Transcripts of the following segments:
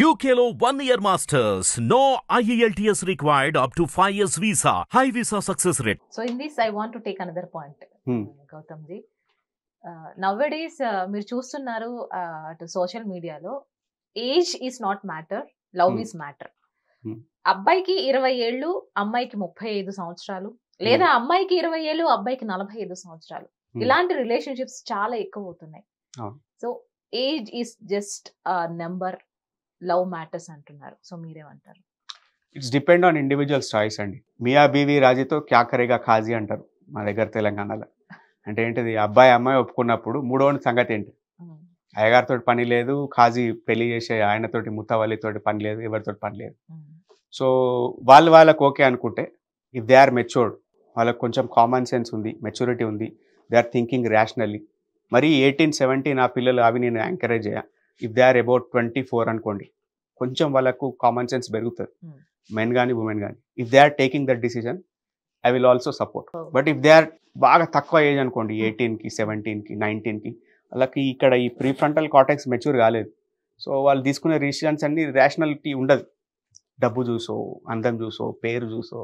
యూకేలో one year masters no IELTS required up to five years visa high visa success rate so in this I want to take another point Gautam ji nowadays మీరు చూస్తున్నారు uh, అటు social మీడియాలో age is not matter love is matter అబ్బాయికి ఇరవై ఏళ్ళు అమ్మాయికి ముప్పై ఐదు సంవత్సరాలు hmm. లేదా అమ్మాయికి ఇరవై ఏళ్ళు అబ్బాయికి నలభై ఐదు సంవత్సరాలు hmm. ఇలాంటి రిలేషన్షిప్స్ చాలా ఎక్కువ అవుతున్నాయి so age is just number love matters అంటున్నారు సో మీరేమంటారు it's depend on individuals choice అండి మియా బీవి రాజీతో క్యాకరేగా ఖాజీ అంటారు మా దగ్గర తెలంగాణలో అంటే ఏంటిది అబ్బాయి అమ్మాయి ఒప్పుకున్నప్పుడు మూడోని సంగతి ఏంటి అయ్యగారితో పని లేదు ఖాజీ పెళ్లి చేసే ఆయనతోటి ముత్తవల్లితోటి పని లేదు ఎవరితో పని లేదు సో వాళ్ళు వాళ్ళకు ఓకే అనుకుంటే ఇఫ్ దే ఆర్ మెచ్యూర్డ్ వాళ్ళకు కొంచెం కామన్ సెన్స్ ఉంది మెచ్యూరిటీ ఉంది దే ఆర్ థింకింగ్ ర్యాషనల్లీ మరి ఎయిటీన్ సెవెంటీన్ ఆ పిల్లలు అవి నేను ఎంకరేజ్ చేయ if they are about twenty four అనుకోండి కొంచెం వాళ్ళకు కామన్ సెన్స్ పెరుగుతుంది మెన్ కానీ ఉమెన్ కానీ if they are taking that decision I will also support but if they are బాగా తక్కువ ఏజ్ అనుకోండి ఎయిటీన్కి సెవెంటీన్కి నైన్టీన్కి వాళ్ళకి ఇక్కడ ఈ ప్రీ ఫ్రంటల్ కాటాక్స్ మెచ్యూర్ కాలేదు సో వాళ్ళు తీసుకునే డిసిషన్స్ అన్ని రేషనాలిటీ ఉండదు డబ్బు చూసో అందం చూసో పేరు చూసో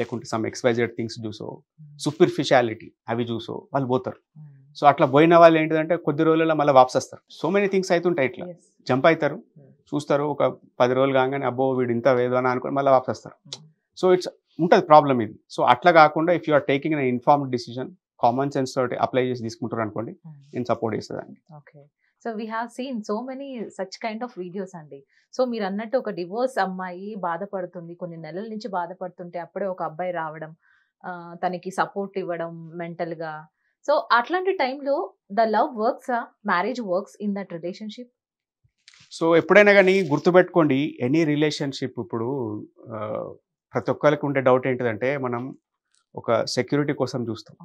లేకుంటే సమ్ ఎక్స్పైజెడ్ థింగ్స్ చూసో సూపర్ఫిషాలిటీ hmm. అవి చూసో వాళ్ళు పోతారు hmm. సో అట్లా పోయిన వాళ్ళు ఏంటిదంటే కొద్ది రోజులలో మళ్ళీ వాపస్ వస్తారు సో మెనీ థింగ్స్ అవుతుంటాయి ఇట్లా జంప్ అవుతారు hmm. చూస్తారు ఒక పది రోజులు కాగానే అబ్బో వీడు ఇంత వేదో అని అనుకుని మళ్ళీ వాపస్ వస్తారు సో ఇట్స్ ఉంటుంది ప్రాబ్లం ఇది సో అట్లా కాకుండా if you are taking an informed decision common sense తోటి అప్లై చేసి తీసుకుంటారు అనుకోండి hmm. నేను సపోర్ట్ చేస్తాను okay so we have seen so many such kind of videos అండి సో మీరు అన్నట్టు ఒక డివోర్స్ అమ్మాయి బాధపడుతుంది కొన్ని నెలల నుంచి బాధపడుతుంటే అప్పుడే ఒక అబ్బాయి రావడం తనకి సపోర్ట్ ఇవ్వడం మెంటల్గా సో అట్లాంటి టైంలో the love works marriage works in that relationship so ఎప్పుడైనా కానీ గుర్తుపెట్టుకోండి ఎనీ రిలేషన్షిప్ ఇప్పుడు ప్రతి ఒక్కరికి ఉండే డౌట్ ఏంటిదంటే మనం ఒక సెక్యూరిటీ కోసం చూస్తాం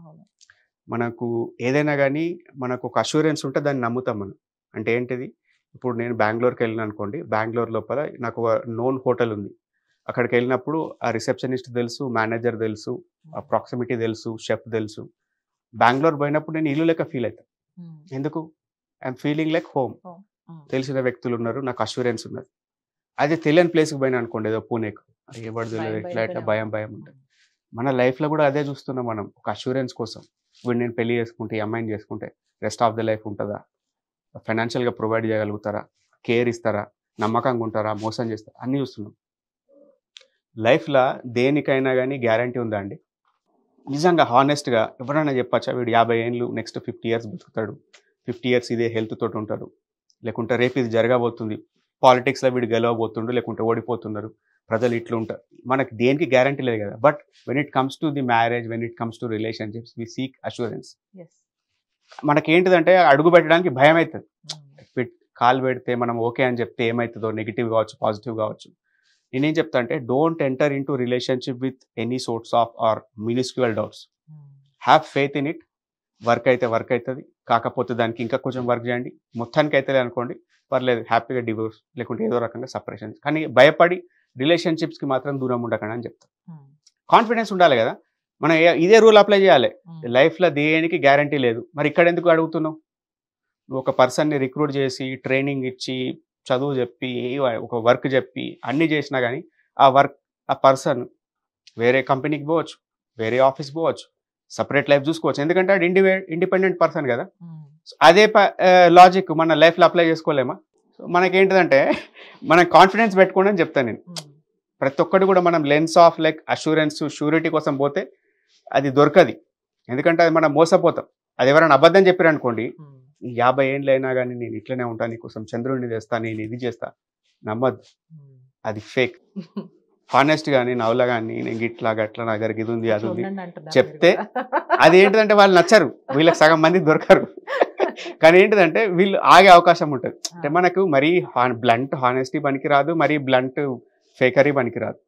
మనకు ఏదైనా కానీ మనకు ఒక అష్యూరెన్స్ ఉంటే దాన్ని నమ్ముతాం మనం అంటే ఏంటిది ఇప్పుడు నేను బెంగళూరుకి వెళ్ళిన అనుకోండి బెంగళూరు లోపల నాకు ఒక నోన్ హోటల్ ఉంది అక్కడికి వెళ్ళినప్పుడు ఆ రిసెప్షనిస్ట్ తెలుసు మేనేజర్ తెలుసు ఆ ప్రాక్సిమిటీ తెలుసు షెఫ్ తెలుసు బెంగళూరు పోయినప్పుడు నేను ఇల్లు లెక్క ఫీల్ అవుతాను ఎందుకు ఐఎమ్ ఫీలింగ్ లైక్ హోమ్ తెలిసిన వ్యక్తులు ఉన్నారు నాకు అష్యూరెన్స్ ఉన్నది అదే తెలియని ప్లేస్కి పోయినా అనుకోండి ఏదో పూణేకు ఎవరిది ఎట్లా ఎట్లా భయం భయం ఉంటుంది మన లైఫ్లో కూడా అదే చూస్తున్నాం మనం ఒక అష్యూరెన్స్ కోసం ఇప్పుడు నేను పెళ్లి చేసుకుంటే అమ్మాయిని చేసుకుంటే రెస్ట్ ఆఫ్ ద లైఫ్ ఉంటుందా ఫైనాన్షియల్గా ప్రొవైడ్ చేయగలుగుతారా కేర్ ఇస్తారా నమ్మకంగా ఉంటారా మోసం చేస్తారా అన్నీ చూస్తున్నాం లైఫ్లో దేనికైనా కానీ గ్యారంటీ ఉందా అండి నిజంగా హానెస్ట్గా ఎవరైనా చెప్పచ్చా వీడు యాభై ఏళ్ళు నెక్స్ట్ ఫిఫ్టీ ఇయర్స్ బతుకుతాడు ఫిఫ్టీ ఇయర్స్ ఇదే హెల్త్ తోటి ఉంటాడు లేకుంటే రేపు ఇది జరగబోతుంది పాలిటిక్స్లో వీడు గెలవబోతుండు లేకుంటే ఓడిపోతున్నారు ప్రజలు ఇట్లు ఉంటారు మనకి దేనికి గ్యారంటీ లేదు కదా but when it comes to the marriage when it comes to relationships we seek assurance ఏంటిదంటే అడుగు పెట్టడానికి భయం అవుతుంది hmm. కాల్ పెడితే మనం ఓకే అని చెప్తే ఏమవుతుందో నెగిటివ్ కావచ్చు పాజిటివ్ కావచ్చు నేనేం చెప్తా అంటే don't enter into relationship with any sorts of or minuscule doubts have faith in it work అయితే వర్క్ అవుతుంది కాకపోతే దానికి ఇంకా కొంచెం వర్క్ చేయండి మొత్తానికి అయితే అనుకోండి పర్లేదు హ్యాపీగా డివోర్స్ లేకుంటే ఏదో రకంగా సపరేషన్ కానీ భయపడి రిలేషన్షిప్స్కి మాత్రం దూరం ఉండకండి అని చెప్తా కాన్ఫిడెన్స్ hmm. ఉండాలి కదా మనం ఇదే రూల్ అప్లై చేయాలి hmm. లైఫ్లో దేనికి గ్యారంటీ లేదు మరి ఇక్కడ ఎందుకు అడుగుతున్నావు ఒక పర్సన్ని రిక్రూట్ చేసి ట్రైనింగ్ ఇచ్చి చదువు చెప్పి ఒక వర్క్ చెప్పి అన్నీ చేసినా కానీ ఆ వర్క్ ఆ పర్సన్ వేరే కంపెనీకి పోవచ్చు వేరే ఆఫీస్ పోవచ్చు సపరేట్ లైఫ్ చూసుకోవచ్చు ఎందుకంటే అది ఇండి ఇండిపెండెంట్ పర్సన్ కదా అదే లాజిక్ మన లైఫ్లో అప్లై చేసుకోలేమా మనకేంటిదంటే మనం కాన్ఫిడెన్స్ పెట్టుకోండి అని చెప్తాను నేను ప్రతి ఒక్కటి కూడా మనం lens of like assurance surety కోసం పోతే అది దొరకది ఎందుకంటే అది మనం మోసపోతాం అది ఎవరైనా అబద్ధం చెప్పారనుకోండి యాభై ఏండ్లైనా కానీ నేను ఇట్లనే ఉంటాను నీకోసం చంద్రుడిని తెస్తా నేను ఇది చేస్తా నమ్మద్దు అది ఫేక్ హానెస్ట్ గానీ నవల కానీ నేను ఇట్లా గట్లా నా దగ్గర ఇది ఉంది అది ఉంది చెప్తే అది ఏంటంటే వాళ్ళు నచ్చరు వీళ్ళకి సగం మంది దొరకరు కానీ ఏంటిదంటే వీళ్ళు ఆగే అవకాశం ఉంటుంది అంటే మనకు మరీ బ్లంట్ హానెస్టీ పనికి రాదు మరీ బ్లంట్ ఫేకరీ పనికి రాదు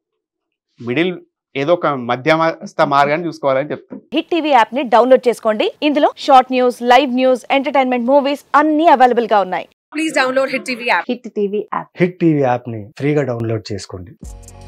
మిడిల్ ఏదో ఒక మధ్యమస్థ మార్గాన్ని చూసుకోవాలని చెప్తాను హిట్ టీవీ యాప్ ని డౌన్లోడ్ చేసుకోండి ఇందులో short news live news entertainment movies అన్ని అవైలబుల్ గా ఉన్నాయి please download Hit TV app Hit TV app Hit TV app ని ఫ్రీగా డౌన్లోడ్ చేసుకోండి